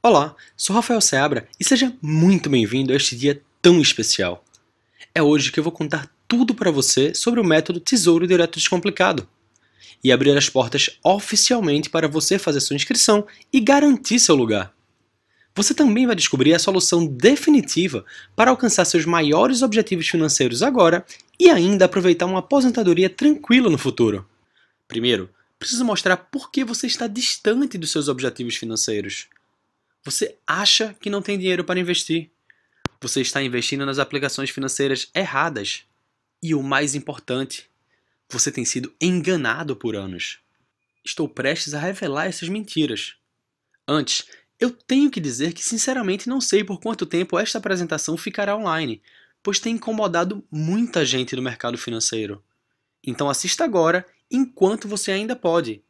Olá, sou Rafael Seabra e seja muito bem-vindo a este dia tão especial. É hoje que eu vou contar tudo para você sobre o método Tesouro Direto Descomplicado e abrir as portas oficialmente para você fazer sua inscrição e garantir seu lugar. Você também vai descobrir a solução definitiva para alcançar seus maiores objetivos financeiros agora e ainda aproveitar uma aposentadoria tranquila no futuro. Primeiro, preciso mostrar por que você está distante dos seus objetivos financeiros. Você acha que não tem dinheiro para investir. Você está investindo nas aplicações financeiras erradas. E o mais importante, você tem sido enganado por anos. Estou prestes a revelar essas mentiras. Antes, eu tenho que dizer que sinceramente não sei por quanto tempo esta apresentação ficará online, pois tem incomodado muita gente do mercado financeiro. Então assista agora, enquanto você ainda pode,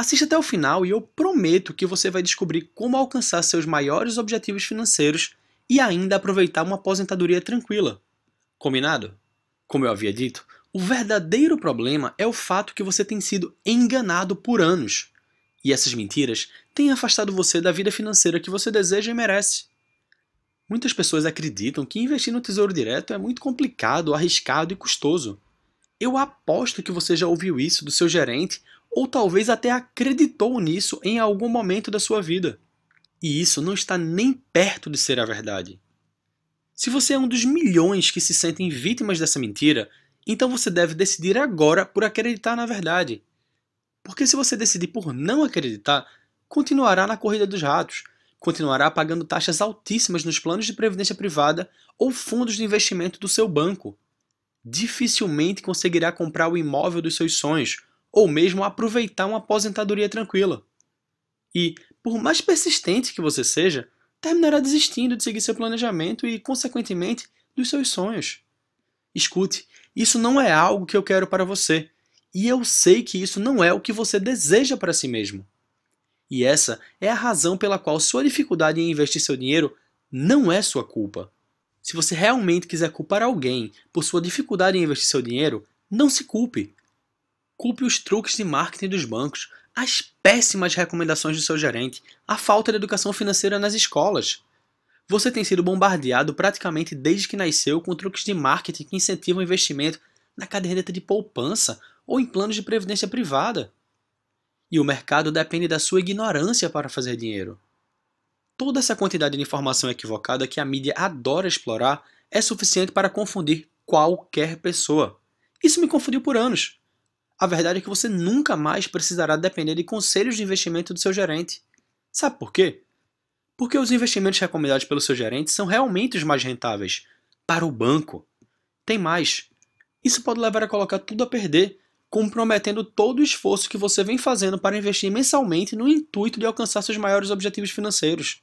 Assista até o final e eu prometo que você vai descobrir como alcançar seus maiores objetivos financeiros e ainda aproveitar uma aposentadoria tranquila. Combinado? Como eu havia dito, o verdadeiro problema é o fato que você tem sido enganado por anos. E essas mentiras têm afastado você da vida financeira que você deseja e merece. Muitas pessoas acreditam que investir no Tesouro Direto é muito complicado, arriscado e custoso. Eu aposto que você já ouviu isso do seu gerente ou talvez até acreditou nisso em algum momento da sua vida. E isso não está nem perto de ser a verdade. Se você é um dos milhões que se sentem vítimas dessa mentira, então você deve decidir agora por acreditar na verdade. Porque se você decidir por não acreditar, continuará na corrida dos ratos, continuará pagando taxas altíssimas nos planos de previdência privada ou fundos de investimento do seu banco. Dificilmente conseguirá comprar o imóvel dos seus sonhos ou mesmo aproveitar uma aposentadoria tranquila. E, por mais persistente que você seja, terminará desistindo de seguir seu planejamento e, consequentemente, dos seus sonhos. Escute, isso não é algo que eu quero para você, e eu sei que isso não é o que você deseja para si mesmo. E essa é a razão pela qual sua dificuldade em investir seu dinheiro não é sua culpa. Se você realmente quiser culpar alguém por sua dificuldade em investir seu dinheiro, não se culpe. Culpe os truques de marketing dos bancos, as péssimas recomendações do seu gerente, a falta de educação financeira nas escolas. Você tem sido bombardeado praticamente desde que nasceu com truques de marketing que incentivam investimento na caderneta de poupança ou em planos de previdência privada. E o mercado depende da sua ignorância para fazer dinheiro. Toda essa quantidade de informação equivocada que a mídia adora explorar é suficiente para confundir qualquer pessoa. Isso me confundiu por anos. A verdade é que você nunca mais precisará depender de conselhos de investimento do seu gerente. Sabe por quê? Porque os investimentos recomendados pelo seu gerente são realmente os mais rentáveis para o banco. Tem mais. Isso pode levar a colocar tudo a perder, comprometendo todo o esforço que você vem fazendo para investir mensalmente no intuito de alcançar seus maiores objetivos financeiros.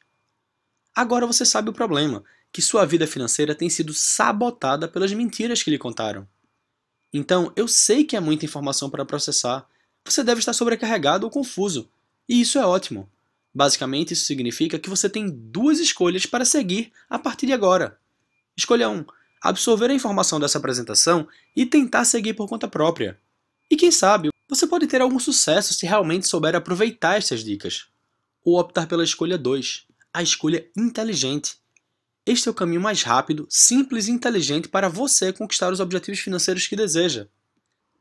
Agora você sabe o problema, que sua vida financeira tem sido sabotada pelas mentiras que lhe contaram. Então, eu sei que é muita informação para processar. Você deve estar sobrecarregado ou confuso. E isso é ótimo. Basicamente, isso significa que você tem duas escolhas para seguir a partir de agora. Escolha 1. Um, absorver a informação dessa apresentação e tentar seguir por conta própria. E quem sabe, você pode ter algum sucesso se realmente souber aproveitar essas dicas. Ou optar pela escolha 2, a escolha inteligente, este é o caminho mais rápido, simples e inteligente para você conquistar os objetivos financeiros que deseja.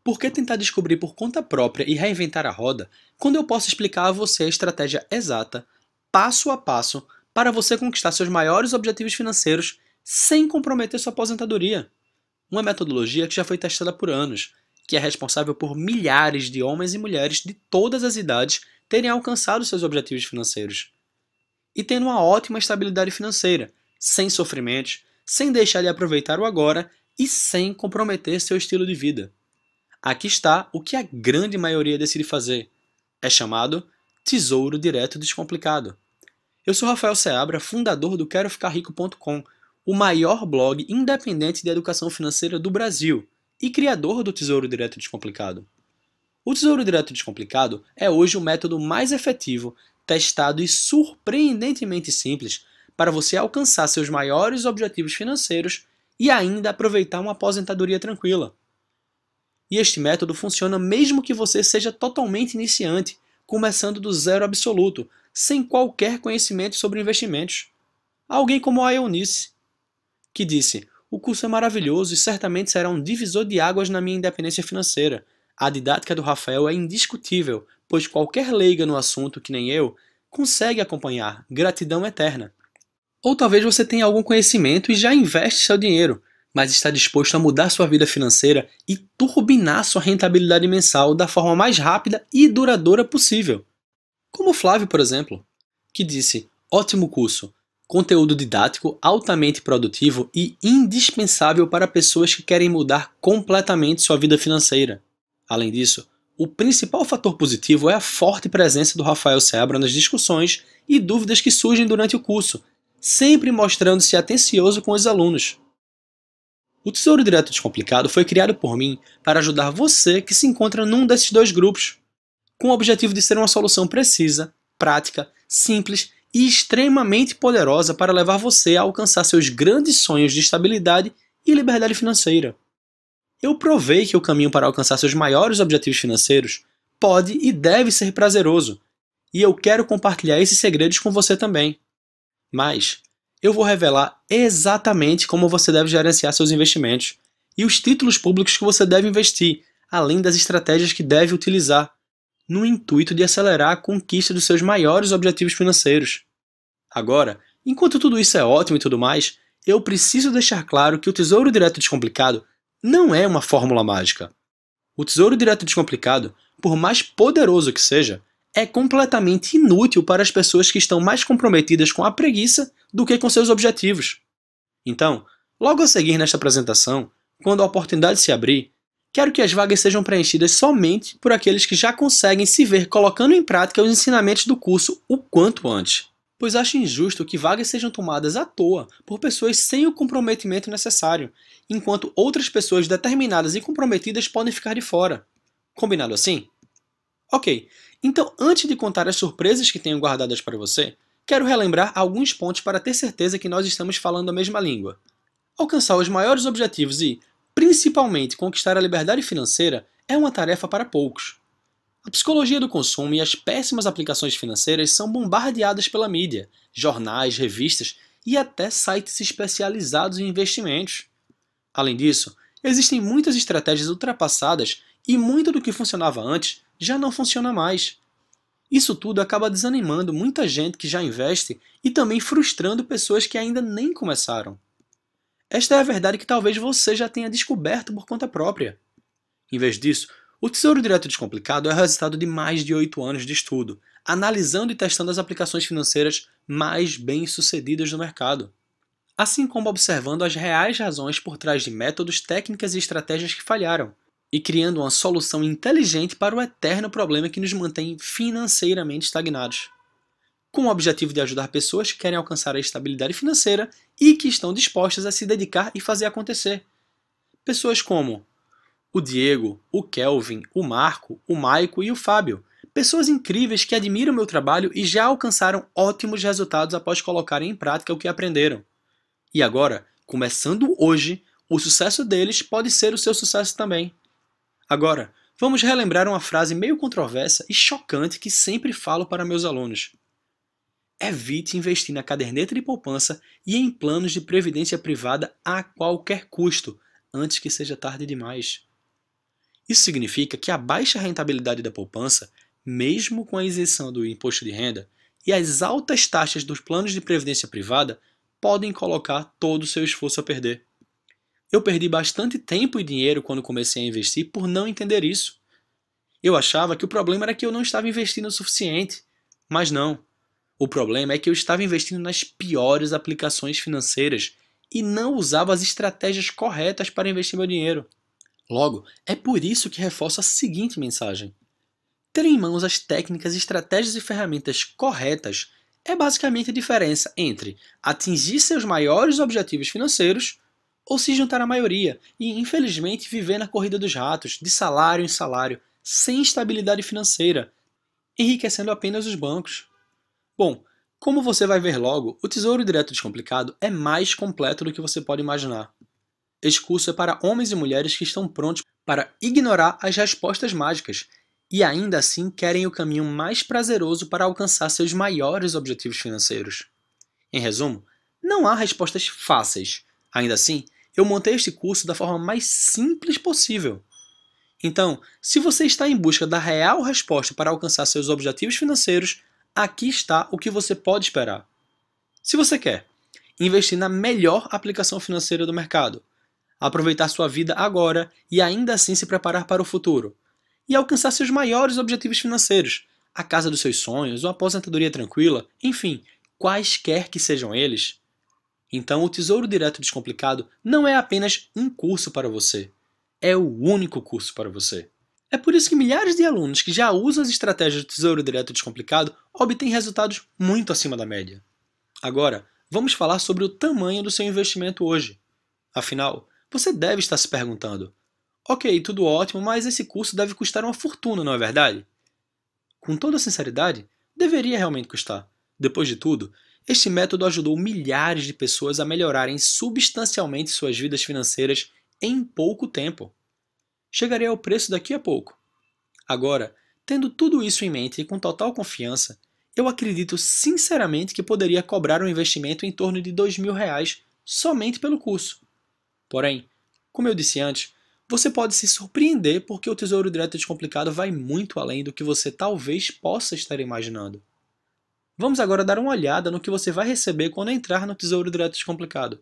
Por que tentar descobrir por conta própria e reinventar a roda quando eu posso explicar a você a estratégia exata, passo a passo, para você conquistar seus maiores objetivos financeiros sem comprometer sua aposentadoria? Uma metodologia que já foi testada por anos, que é responsável por milhares de homens e mulheres de todas as idades terem alcançado seus objetivos financeiros. E tendo uma ótima estabilidade financeira, sem sofrimentos, sem deixar de aproveitar o agora e sem comprometer seu estilo de vida. Aqui está o que a grande maioria decide fazer. É chamado Tesouro Direto Descomplicado. Eu sou Rafael Seabra, fundador do QueroFicarRico.com, o maior blog independente de educação financeira do Brasil e criador do Tesouro Direto Descomplicado. O Tesouro Direto Descomplicado é hoje o método mais efetivo, testado e surpreendentemente simples para você alcançar seus maiores objetivos financeiros e ainda aproveitar uma aposentadoria tranquila. E este método funciona mesmo que você seja totalmente iniciante, começando do zero absoluto, sem qualquer conhecimento sobre investimentos. Alguém como a Eunice, que disse: O curso é maravilhoso e certamente será um divisor de águas na minha independência financeira. A didática do Rafael é indiscutível, pois qualquer leiga no assunto, que nem eu, consegue acompanhar. Gratidão eterna. Ou talvez você tenha algum conhecimento e já investe seu dinheiro, mas está disposto a mudar sua vida financeira e turbinar sua rentabilidade mensal da forma mais rápida e duradoura possível. Como Flávio, por exemplo, que disse: ótimo curso, conteúdo didático altamente produtivo e indispensável para pessoas que querem mudar completamente sua vida financeira. Além disso, o principal fator positivo é a forte presença do Rafael Seabra nas discussões e dúvidas que surgem durante o curso, sempre mostrando-se atencioso com os alunos. O Tesouro Direto Descomplicado foi criado por mim para ajudar você que se encontra num desses dois grupos, com o objetivo de ser uma solução precisa, prática, simples e extremamente poderosa para levar você a alcançar seus grandes sonhos de estabilidade e liberdade financeira. Eu provei que o caminho para alcançar seus maiores objetivos financeiros pode e deve ser prazeroso, e eu quero compartilhar esses segredos com você também. Mas eu vou revelar exatamente como você deve gerenciar seus investimentos e os títulos públicos que você deve investir, além das estratégias que deve utilizar, no intuito de acelerar a conquista dos seus maiores objetivos financeiros. Agora, enquanto tudo isso é ótimo e tudo mais, eu preciso deixar claro que o Tesouro Direto Descomplicado não é uma fórmula mágica. O Tesouro Direto Descomplicado, por mais poderoso que seja, é completamente inútil para as pessoas que estão mais comprometidas com a preguiça do que com seus objetivos. Então, logo a seguir nesta apresentação, quando a oportunidade se abrir, quero que as vagas sejam preenchidas somente por aqueles que já conseguem se ver colocando em prática os ensinamentos do curso o quanto antes, pois acho injusto que vagas sejam tomadas à toa por pessoas sem o comprometimento necessário, enquanto outras pessoas determinadas e comprometidas podem ficar de fora. Combinado assim? Ok, então, antes de contar as surpresas que tenho guardadas para você, quero relembrar alguns pontos para ter certeza que nós estamos falando a mesma língua. Alcançar os maiores objetivos e, principalmente, conquistar a liberdade financeira é uma tarefa para poucos. A psicologia do consumo e as péssimas aplicações financeiras são bombardeadas pela mídia, jornais, revistas e até sites especializados em investimentos. Além disso, existem muitas estratégias ultrapassadas e muito do que funcionava antes já não funciona mais. Isso tudo acaba desanimando muita gente que já investe e também frustrando pessoas que ainda nem começaram. Esta é a verdade que talvez você já tenha descoberto por conta própria. Em vez disso, o Tesouro Direto Descomplicado é o resultado de mais de oito anos de estudo, analisando e testando as aplicações financeiras mais bem-sucedidas do mercado. Assim como observando as reais razões por trás de métodos, técnicas e estratégias que falharam, e criando uma solução inteligente para o eterno problema que nos mantém financeiramente estagnados. Com o objetivo de ajudar pessoas que querem alcançar a estabilidade financeira e que estão dispostas a se dedicar e fazer acontecer. Pessoas como o Diego, o Kelvin, o Marco, o Maico e o Fábio. Pessoas incríveis que admiram meu trabalho e já alcançaram ótimos resultados após colocarem em prática o que aprenderam. E agora, começando hoje, o sucesso deles pode ser o seu sucesso também. Agora, vamos relembrar uma frase meio controversa e chocante que sempre falo para meus alunos. Evite investir na caderneta de poupança e em planos de previdência privada a qualquer custo, antes que seja tarde demais. Isso significa que a baixa rentabilidade da poupança, mesmo com a isenção do imposto de renda, e as altas taxas dos planos de previdência privada podem colocar todo o seu esforço a perder. Eu perdi bastante tempo e dinheiro quando comecei a investir por não entender isso. Eu achava que o problema era que eu não estava investindo o suficiente, mas não. O problema é que eu estava investindo nas piores aplicações financeiras e não usava as estratégias corretas para investir meu dinheiro. Logo, é por isso que reforço a seguinte mensagem: ter em mãos as técnicas, estratégias e ferramentas corretas é basicamente a diferença entre atingir seus maiores objetivos financeiros ou se juntar à maioria e, infelizmente, viver na corrida dos ratos, de salário em salário, sem estabilidade financeira, enriquecendo apenas os bancos. Bom, como você vai ver logo, o Tesouro Direto Descomplicado é mais completo do que você pode imaginar. Este curso é para homens e mulheres que estão prontos para ignorar as respostas mágicas e ainda assim querem o caminho mais prazeroso para alcançar seus maiores objetivos financeiros. Em resumo, não há respostas fáceis. Ainda assim, eu montei este curso da forma mais simples possível. Então, se você está em busca da real resposta para alcançar seus objetivos financeiros, aqui está o que você pode esperar. Se você quer investir na melhor aplicação financeira do mercado, aproveitar sua vida agora e ainda assim se preparar para o futuro, e alcançar seus maiores objetivos financeiros, a casa dos seus sonhos, uma aposentadoria tranquila, enfim, quaisquer que sejam eles, então, o Tesouro Direto Descomplicado não é apenas um curso para você, é o único curso para você. É por isso que milhares de alunos que já usam as estratégias do Tesouro Direto Descomplicado obtêm resultados muito acima da média. Agora, vamos falar sobre o tamanho do seu investimento hoje. Afinal, você deve estar se perguntando: ok, tudo ótimo, mas esse curso deve custar uma fortuna, não é verdade? Com toda sinceridade, deveria realmente custar. Depois de tudo, este método ajudou milhares de pessoas a melhorarem substancialmente suas vidas financeiras em pouco tempo. Chegarei ao preço daqui a pouco. Agora, tendo tudo isso em mente e com total confiança, eu acredito sinceramente que poderia cobrar um investimento em torno de dois mil reais somente pelo curso. Porém, como eu disse antes, você pode se surpreender porque o Tesouro Direto Descomplicado vai muito além do que você talvez possa estar imaginando. Vamos agora dar uma olhada no que você vai receber quando entrar no Tesouro Direto Descomplicado.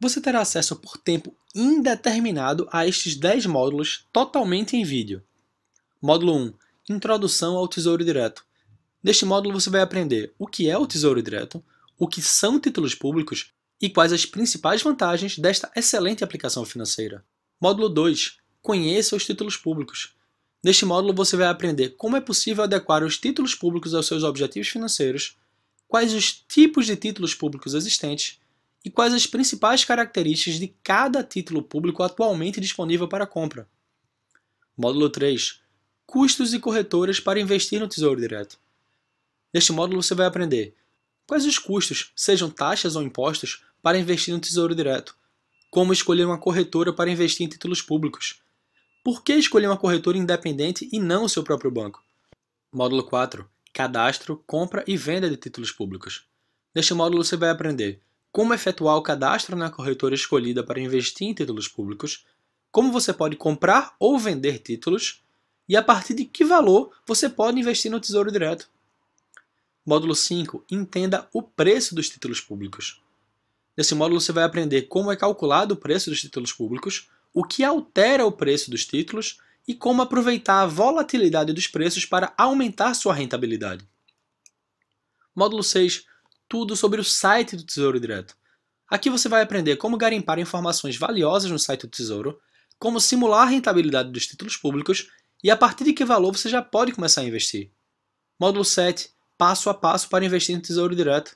Você terá acesso por tempo indeterminado a estes 10 módulos totalmente em vídeo. Módulo 1 Introdução ao Tesouro Direto. Neste módulo você vai aprender o que é o Tesouro Direto, o que são títulos públicos e quais as principais vantagens desta excelente aplicação financeira. Módulo 2 Conheça os títulos públicos. Neste módulo você vai aprender como é possível adequar os títulos públicos aos seus objetivos financeiros, quais os tipos de títulos públicos existentes e quais as principais características de cada título público atualmente disponível para compra. Módulo 3. Custos e corretoras para investir no Tesouro Direto. Neste módulo você vai aprender quais os custos, sejam taxas ou impostos, para investir no Tesouro Direto, como escolher uma corretora para investir em títulos públicos, por que escolher uma corretora independente e não o seu próprio banco? Módulo 4. Cadastro, compra e venda de títulos públicos. Neste módulo você vai aprender como efetuar o cadastro na corretora escolhida para investir em títulos públicos, como você pode comprar ou vender títulos e a partir de que valor você pode investir no Tesouro Direto. Módulo 5. Entenda o preço dos títulos públicos. Nesse módulo você vai aprender como é calculado o preço dos títulos públicos, o que altera o preço dos títulos e como aproveitar a volatilidade dos preços para aumentar sua rentabilidade. Módulo 6 Tudo sobre o site do Tesouro Direto. Aqui você vai aprender como garimpar informações valiosas no site do Tesouro, como simular a rentabilidade dos títulos públicos e a partir de que valor você já pode começar a investir. Módulo 7 Passo a passo para investir no Tesouro Direto.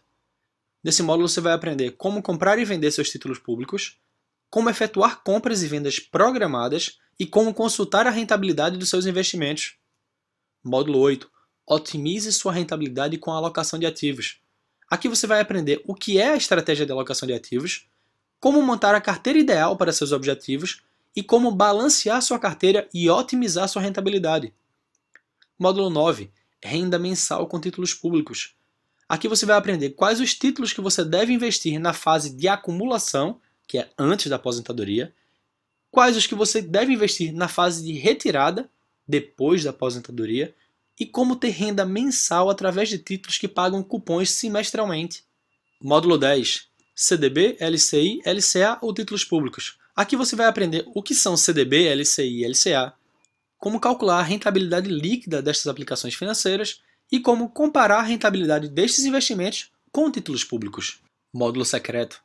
Nesse módulo você vai aprender como comprar e vender seus títulos públicos, como efetuar compras e vendas programadas e como consultar a rentabilidade dos seus investimentos. Módulo 8. Otimize sua rentabilidade com a alocação de ativos. Aqui você vai aprender o que é a estratégia de alocação de ativos, como montar a carteira ideal para seus objetivos e como balancear sua carteira e otimizar sua rentabilidade. Módulo 9. Renda mensal com títulos públicos. Aqui você vai aprender quais os títulos que você deve investir na fase de acumulação que é antes da aposentadoria, quais os que você deve investir na fase de retirada, depois da aposentadoria, e como ter renda mensal através de títulos que pagam cupons semestralmente. Módulo 10. CDB, LCI, LCA ou títulos públicos. Aqui você vai aprender o que são CDB, LCI e LCA, como calcular a rentabilidade líquida destas aplicações financeiras e como comparar a rentabilidade destes investimentos com títulos públicos. Módulo secreto.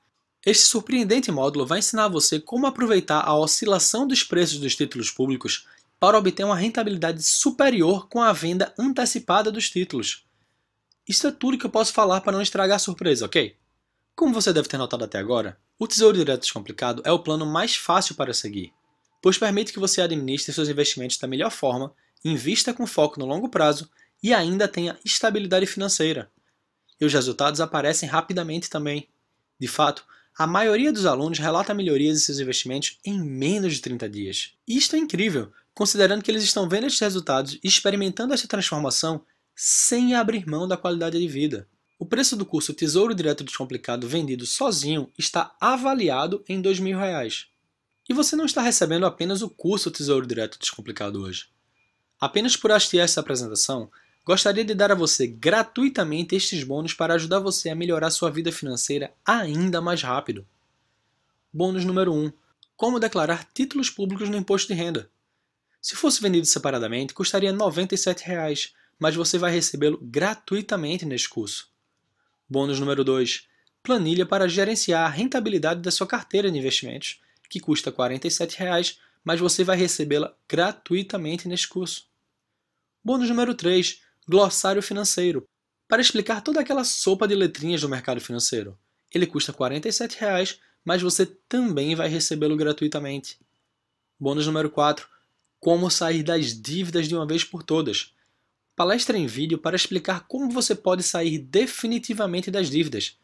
Este surpreendente módulo vai ensinar você como aproveitar a oscilação dos preços dos títulos públicos para obter uma rentabilidade superior com a venda antecipada dos títulos. Isso é tudo que eu posso falar para não estragar a surpresa, ok? Como você deve ter notado até agora, o Tesouro Direto Descomplicado é o plano mais fácil para seguir, pois permite que você administre seus investimentos da melhor forma, invista com foco no longo prazo e ainda tenha estabilidade financeira. E os resultados aparecem rapidamente também. De fato, a maioria dos alunos relata melhorias em seus investimentos em menos de 30 dias. Isto é incrível, considerando que eles estão vendo esses resultados e experimentando essa transformação sem abrir mão da qualidade de vida. O preço do curso Tesouro Direto Descomplicado vendido sozinho está avaliado em R$ 2.000. E você não está recebendo apenas o curso Tesouro Direto Descomplicado hoje. Apenas por assistir essa apresentação, Gostaria de dar a você gratuitamente estes bônus para ajudar você a melhorar sua vida financeira ainda mais rápido. Bônus número 1: Como declarar títulos públicos no imposto de renda. Se fosse vendido separadamente, custaria R$ 97,00, mas você vai recebê-lo gratuitamente neste curso. Bônus número 2: Planilha para gerenciar a rentabilidade da sua carteira de investimentos, que custa R$ 47,00, mas você vai recebê-la gratuitamente neste curso. Bônus número 3: Glossário Financeiro, para explicar toda aquela sopa de letrinhas do mercado financeiro. Ele custa R$ 47,00, mas você também vai recebê-lo gratuitamente. Bônus número 4. Como sair das dívidas de uma vez por todas. Palestra em vídeo para explicar como você pode sair definitivamente das dívidas.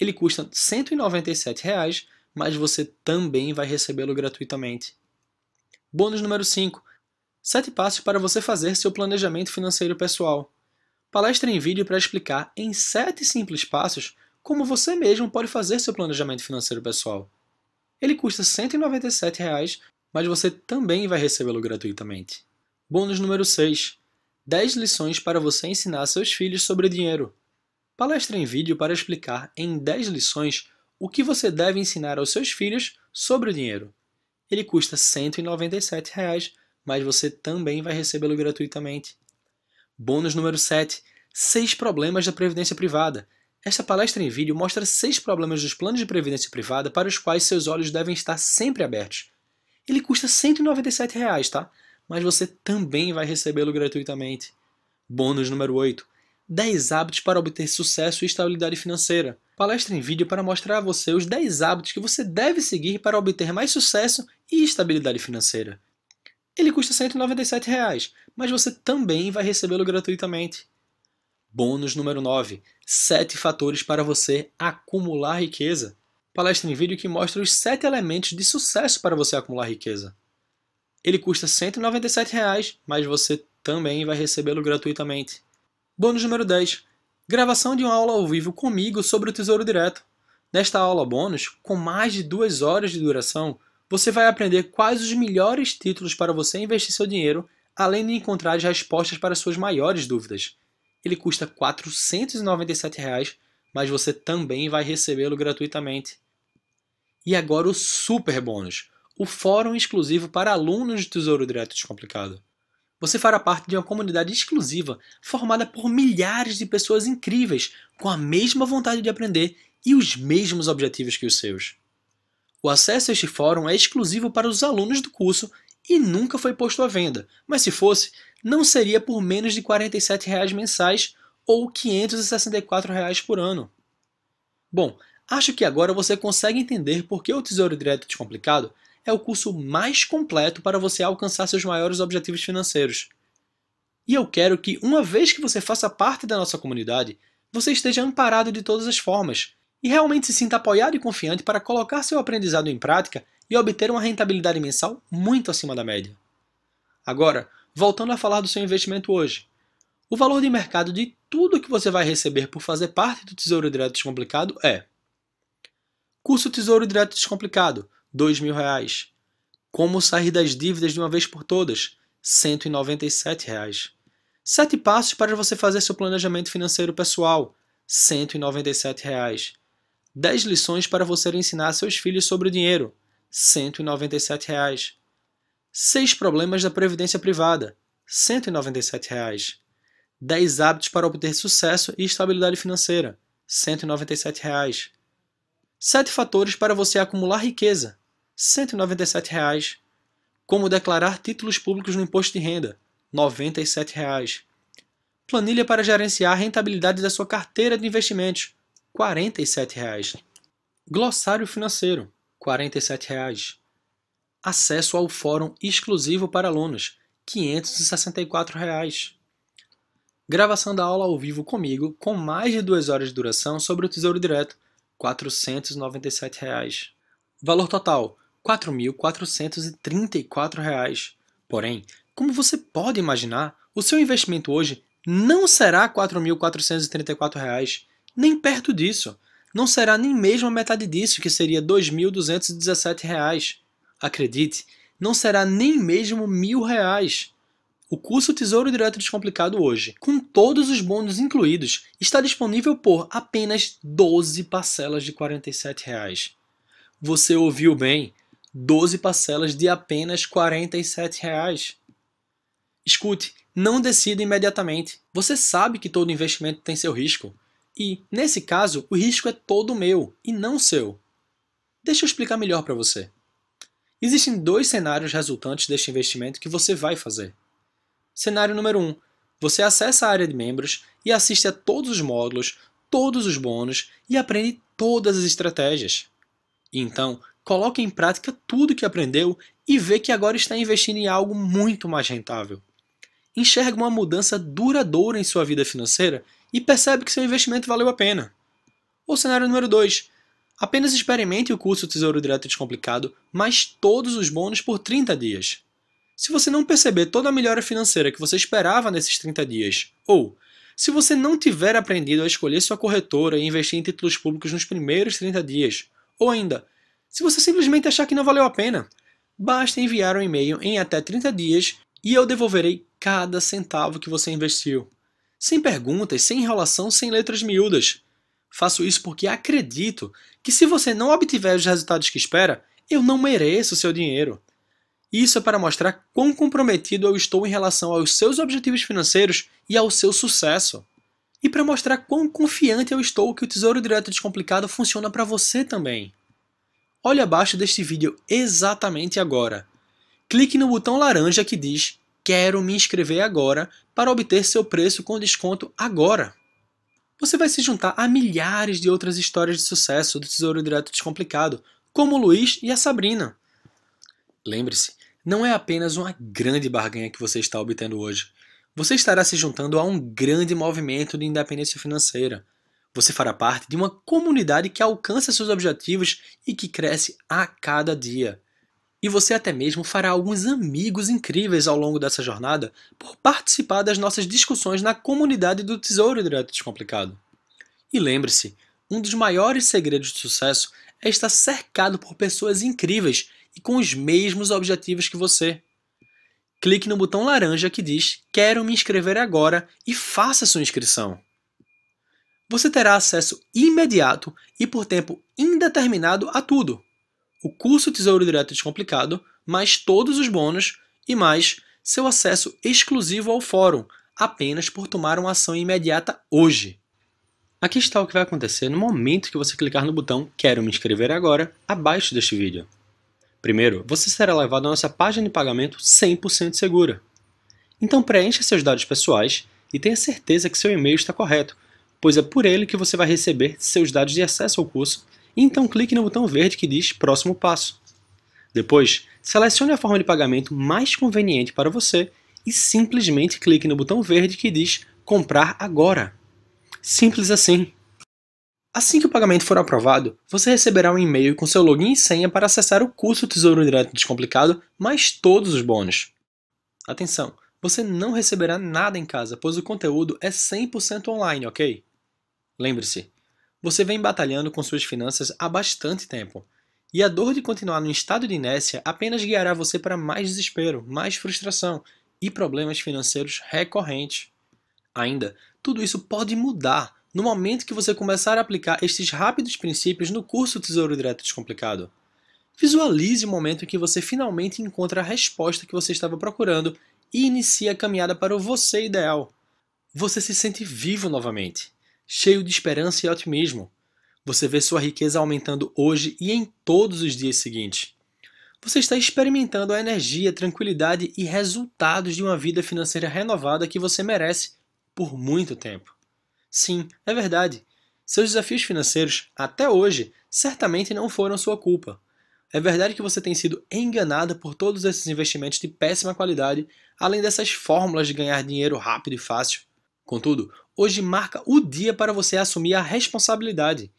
Ele custa R$ 197,00, mas você também vai recebê-lo gratuitamente. Bônus número 5. 7 passos para você fazer seu planejamento financeiro pessoal. Palestra em vídeo para explicar em 7 simples passos como você mesmo pode fazer seu planejamento financeiro pessoal. Ele custa R$ 197,00, mas você também vai recebê-lo gratuitamente. Bônus número 6. 10 lições para você ensinar seus filhos sobre dinheiro. Palestra em vídeo para explicar em 10 lições o que você deve ensinar aos seus filhos sobre o dinheiro. Ele custa R$ 197,00, mas você também vai recebê-lo gratuitamente. Bônus número 7: 6 problemas da previdência privada. Esta palestra em vídeo mostra seis problemas dos planos de previdência privada para os quais seus olhos devem estar sempre abertos. Ele custa R$ reais, tá? Mas você também vai recebê-lo gratuitamente. Bônus número 8. 10 hábitos para obter sucesso e estabilidade financeira. Palestra em vídeo para mostrar a você os 10 hábitos que você deve seguir para obter mais sucesso e estabilidade financeira ele custa R$ 197, reais, mas você também vai recebê-lo gratuitamente. Bônus número 9: 7 fatores para você acumular riqueza. Palestra em vídeo que mostra os 7 elementos de sucesso para você acumular riqueza. Ele custa R$ 197, reais, mas você também vai recebê-lo gratuitamente. Bônus número 10: gravação de uma aula ao vivo comigo sobre o Tesouro Direto. Nesta aula bônus, com mais de duas horas de duração, você vai aprender quais os melhores títulos para você investir seu dinheiro, além de encontrar as respostas para suas maiores dúvidas. Ele custa R$ 497, reais, mas você também vai recebê-lo gratuitamente. E agora o super bônus, o fórum exclusivo para alunos de Tesouro Direto Descomplicado. Você fará parte de uma comunidade exclusiva formada por milhares de pessoas incríveis com a mesma vontade de aprender e os mesmos objetivos que os seus. O acesso a este fórum é exclusivo para os alunos do curso e nunca foi posto à venda, mas se fosse, não seria por menos de R$ 47 mensais ou R$ reais por ano. Bom, acho que agora você consegue entender por que o Tesouro Direto Descomplicado é o curso mais completo para você alcançar seus maiores objetivos financeiros. E eu quero que, uma vez que você faça parte da nossa comunidade, você esteja amparado de todas as formas, e realmente se sinta apoiado e confiante para colocar seu aprendizado em prática e obter uma rentabilidade mensal muito acima da média. Agora, voltando a falar do seu investimento hoje. O valor de mercado de tudo que você vai receber por fazer parte do Tesouro Direto Descomplicado é Curso Tesouro Direto Descomplicado, R$ 2.000. Como sair das dívidas de uma vez por todas, R$ 197. Sete passos para você fazer seu planejamento financeiro pessoal, R$ 197. 10 lições para você ensinar a seus filhos sobre o dinheiro, R$ 197. Reais. 6 problemas da previdência privada, R$ 197. Reais. 10 hábitos para obter sucesso e estabilidade financeira, R$ 197. Reais. 7 fatores para você acumular riqueza, R$ 197. Reais. Como declarar títulos públicos no imposto de renda, R$ 97. Reais. Planilha para gerenciar a rentabilidade da sua carteira de investimentos, R$ 47,00. Glossário financeiro, R$ 47,00. Acesso ao fórum exclusivo para alunos, R$ 564,00. Gravação da aula ao vivo comigo, com mais de duas horas de duração sobre o Tesouro Direto, R$ 497,00. Valor total, R$ 4.434,00. Porém, como você pode imaginar, o seu investimento hoje não será R$ reais nem perto disso. Não será nem mesmo a metade disso, que seria R$ 2.217. Acredite, não será nem mesmo mil reais. O curso Tesouro Direto Descomplicado hoje, com todos os bônus incluídos, está disponível por apenas 12 parcelas de R$ reais Você ouviu bem, 12 parcelas de apenas R$ reais Escute, não decida imediatamente. Você sabe que todo investimento tem seu risco. E, nesse caso, o risco é todo meu e não seu. Deixa eu explicar melhor para você. Existem dois cenários resultantes deste investimento que você vai fazer. Cenário número 1. Um, você acessa a área de membros e assiste a todos os módulos, todos os bônus e aprende todas as estratégias. Então, coloque em prática tudo que aprendeu e vê que agora está investindo em algo muito mais rentável. Enxerga uma mudança duradoura em sua vida financeira e percebe que seu investimento valeu a pena. Ou cenário número 2. Apenas experimente o curso Tesouro Direto Descomplicado, mais todos os bônus por 30 dias. Se você não perceber toda a melhora financeira que você esperava nesses 30 dias, ou se você não tiver aprendido a escolher sua corretora e investir em títulos públicos nos primeiros 30 dias, ou ainda, se você simplesmente achar que não valeu a pena, basta enviar um e-mail em até 30 dias e eu devolverei cada centavo que você investiu sem perguntas, sem enrolação, sem letras miúdas. Faço isso porque acredito que se você não obtiver os resultados que espera, eu não mereço seu dinheiro. Isso é para mostrar quão comprometido eu estou em relação aos seus objetivos financeiros e ao seu sucesso. E para mostrar quão confiante eu estou que o Tesouro Direto Descomplicado funciona para você também. Olhe abaixo deste vídeo exatamente agora. Clique no botão laranja que diz Quero me inscrever agora para obter seu preço com desconto agora. Você vai se juntar a milhares de outras histórias de sucesso do Tesouro Direto Descomplicado, como o Luiz e a Sabrina. Lembre-se, não é apenas uma grande barganha que você está obtendo hoje. Você estará se juntando a um grande movimento de independência financeira. Você fará parte de uma comunidade que alcança seus objetivos e que cresce a cada dia. E você até mesmo fará alguns amigos incríveis ao longo dessa jornada por participar das nossas discussões na comunidade do Tesouro Direto Descomplicado. E lembre-se, um dos maiores segredos de sucesso é estar cercado por pessoas incríveis e com os mesmos objetivos que você. Clique no botão laranja que diz Quero me inscrever agora e faça sua inscrição. Você terá acesso imediato e por tempo indeterminado a tudo o curso Tesouro Direto é Descomplicado, mais todos os bônus e mais seu acesso exclusivo ao fórum, apenas por tomar uma ação imediata hoje. Aqui está o que vai acontecer no momento que você clicar no botão Quero me inscrever agora, abaixo deste vídeo. Primeiro, você será levado à nossa página de pagamento 100% segura. Então preencha seus dados pessoais e tenha certeza que seu e-mail está correto, pois é por ele que você vai receber seus dados de acesso ao curso então clique no botão verde que diz Próximo Passo. Depois, selecione a forma de pagamento mais conveniente para você e simplesmente clique no botão verde que diz Comprar agora. Simples assim. Assim que o pagamento for aprovado, você receberá um e-mail com seu login e senha para acessar o curso Tesouro Direto Descomplicado, mais todos os bônus. Atenção, você não receberá nada em casa, pois o conteúdo é 100% online, ok? Lembre-se, você vem batalhando com suas finanças há bastante tempo. E a dor de continuar no estado de inércia apenas guiará você para mais desespero, mais frustração e problemas financeiros recorrentes. Ainda, tudo isso pode mudar no momento que você começar a aplicar estes rápidos princípios no curso Tesouro Direto Descomplicado. Visualize o momento em que você finalmente encontra a resposta que você estava procurando e inicia a caminhada para o você ideal. Você se sente vivo novamente cheio de esperança e otimismo. Você vê sua riqueza aumentando hoje e em todos os dias seguintes. Você está experimentando a energia, tranquilidade e resultados de uma vida financeira renovada que você merece por muito tempo. Sim, é verdade. Seus desafios financeiros, até hoje, certamente não foram sua culpa. É verdade que você tem sido enganada por todos esses investimentos de péssima qualidade, além dessas fórmulas de ganhar dinheiro rápido e fácil. Contudo, hoje marca o dia para você assumir a responsabilidade,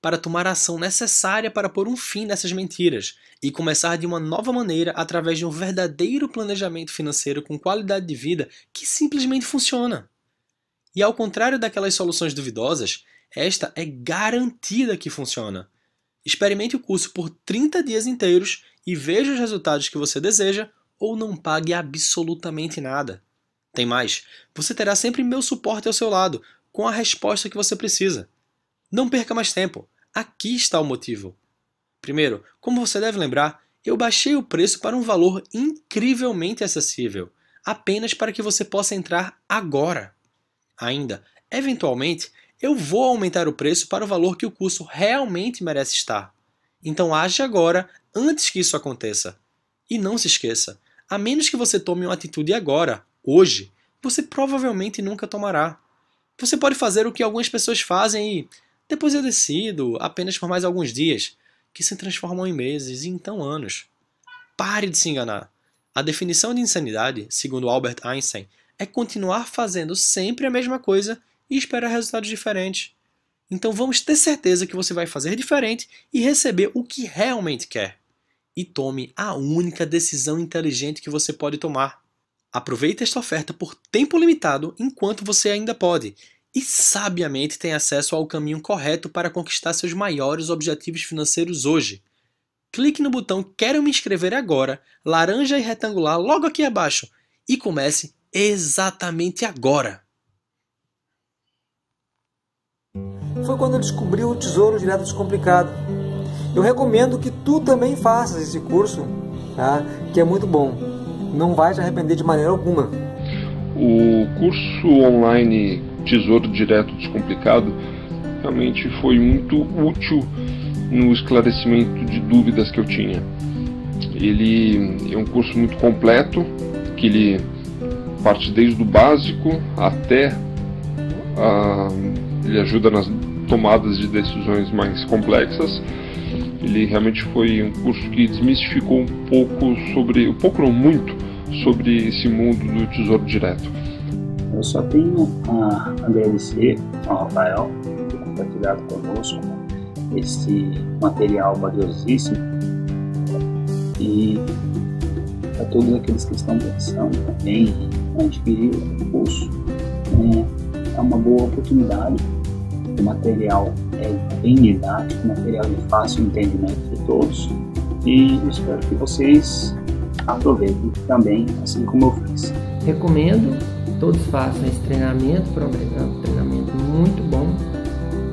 para tomar a ação necessária para pôr um fim nessas mentiras e começar de uma nova maneira através de um verdadeiro planejamento financeiro com qualidade de vida que simplesmente funciona. E ao contrário daquelas soluções duvidosas, esta é garantida que funciona. Experimente o curso por 30 dias inteiros e veja os resultados que você deseja ou não pague absolutamente nada. Tem mais, você terá sempre meu suporte ao seu lado, com a resposta que você precisa. Não perca mais tempo, aqui está o motivo. Primeiro, como você deve lembrar, eu baixei o preço para um valor incrivelmente acessível, apenas para que você possa entrar agora. Ainda, eventualmente, eu vou aumentar o preço para o valor que o curso realmente merece estar. Então age agora, antes que isso aconteça. E não se esqueça, a menos que você tome uma atitude agora, hoje, você provavelmente nunca tomará. Você pode fazer o que algumas pessoas fazem e depois eu decido, apenas por mais alguns dias, que se transformam em meses e então anos. Pare de se enganar. A definição de insanidade, segundo Albert Einstein, é continuar fazendo sempre a mesma coisa e esperar resultados diferentes. Então vamos ter certeza que você vai fazer diferente e receber o que realmente quer. E tome a única decisão inteligente que você pode tomar. Aproveite esta oferta por tempo limitado enquanto você ainda pode e sabiamente tem acesso ao caminho correto para conquistar seus maiores objetivos financeiros hoje. Clique no botão Quero me inscrever agora, laranja e retangular logo aqui abaixo e comece exatamente agora. Foi quando eu descobri o Tesouro Direto Descomplicado. Eu recomendo que tu também faças esse curso, tá? que é muito bom não vai se arrepender de maneira alguma. O curso online Tesouro Direto Descomplicado realmente foi muito útil no esclarecimento de dúvidas que eu tinha. Ele é um curso muito completo, que ele parte desde o básico até a, ah, ele ajuda nas tomadas de decisões mais complexas ele realmente foi um curso que desmistificou um pouco sobre, um pouco não muito, sobre esse mundo do Tesouro Direto. Eu só tenho a agradecer ao Rafael por compartilhado conosco esse material valiosíssimo e a todos aqueles que estão pensando também em adquirir o curso, né, é uma boa oportunidade. O material é bem didático, material de fácil entendimento de todos e espero que vocês aproveitem também, assim como eu fiz. Recomendo todos façam esse treinamento, é um treinamento muito bom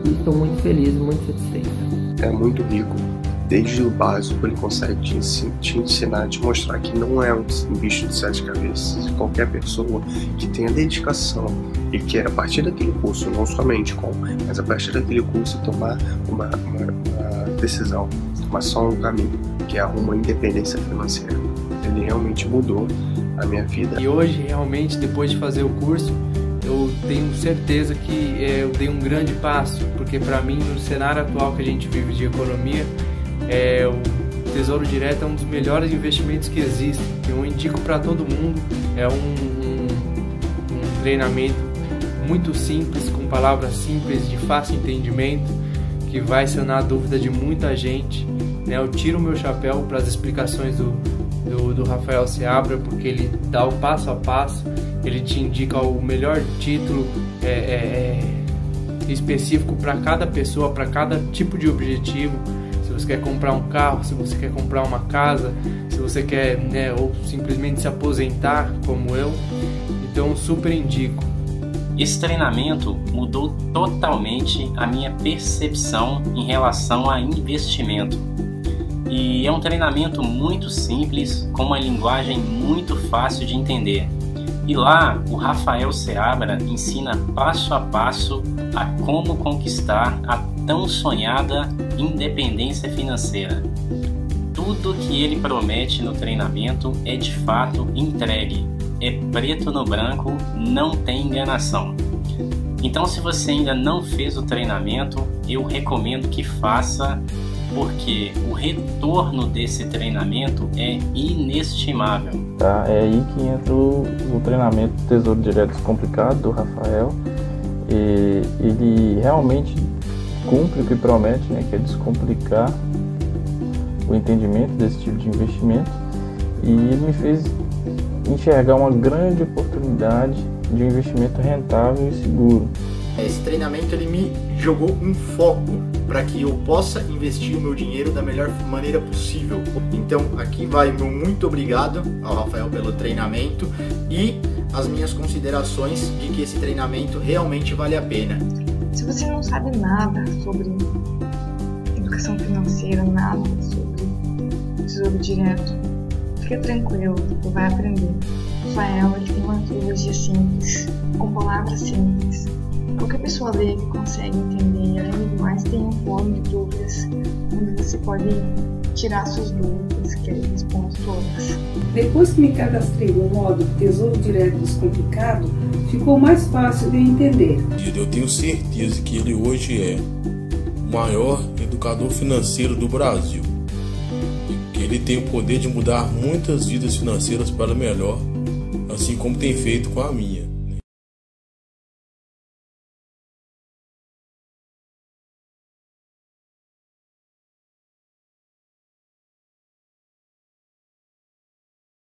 e estou muito feliz, muito satisfeito. É muito rico desde o básico ele consegue te, te ensinar, te mostrar que não é um bicho de sete cabeças. Qualquer pessoa que tenha dedicação e queira, a partir daquele curso, não somente com, mas a partir daquele curso, tomar uma, uma, uma decisão, tomar só um caminho, que é uma independência financeira. Ele realmente mudou a minha vida. E hoje, realmente, depois de fazer o curso, eu tenho certeza que é, eu dei um grande passo, porque para mim, no cenário atual que a gente vive de economia, é, o Tesouro Direto é um dos melhores investimentos que existe. Eu indico para todo mundo. É um, um, um treinamento muito simples, com palavras simples, de fácil entendimento, que vai sanar a dúvida de muita gente. Né? Eu tiro o meu chapéu para as explicações do, do, do Rafael Seabra, porque ele dá o passo a passo, ele te indica o melhor título é, é, é específico para cada pessoa, para cada tipo de objetivo você quer comprar um carro, se você quer comprar uma casa, se você quer, né, ou simplesmente se aposentar, como eu. Então, super indico. Esse treinamento mudou totalmente a minha percepção em relação a investimento. E é um treinamento muito simples, com uma linguagem muito fácil de entender. E lá, o Rafael Seabra ensina passo a passo a como conquistar a tão sonhada independência financeira. Tudo que ele promete no treinamento é de fato entregue, é preto no branco, não tem enganação. Então, se você ainda não fez o treinamento, eu recomendo que faça, porque o retorno desse treinamento é inestimável. Tá, é aí que entra o, treinamento Tesouro Direto Complicado do Rafael. E ele realmente cumpre o que promete, né, que é descomplicar o entendimento desse tipo de investimento. E ele me fez enxergar uma grande oportunidade de um investimento rentável e seguro. Esse treinamento ele me jogou um foco para que eu possa investir o meu dinheiro da melhor maneira possível. Então, aqui vai meu muito obrigado ao Rafael pelo treinamento e as minhas considerações de que esse treinamento realmente vale a pena. Se você não sabe nada sobre educação financeira, nada sobre tesouro direto, fica tranquilo, você tipo, vai aprender. Rafael ele tem uma trilogia simples, com palavras simples. Qualquer pessoa lê consegue entender, além do mais, tem um fórum de dúvidas onde você pode tirar suas dúvidas, que ele responde todas. Depois que me cadastrei no modo Tesouro Direto Descomplicado, ficou mais fácil de entender. Eu tenho certeza que ele hoje é o maior educador financeiro do Brasil. Que ele tem o poder de mudar muitas vidas financeiras para melhor, assim como tem feito com a minha.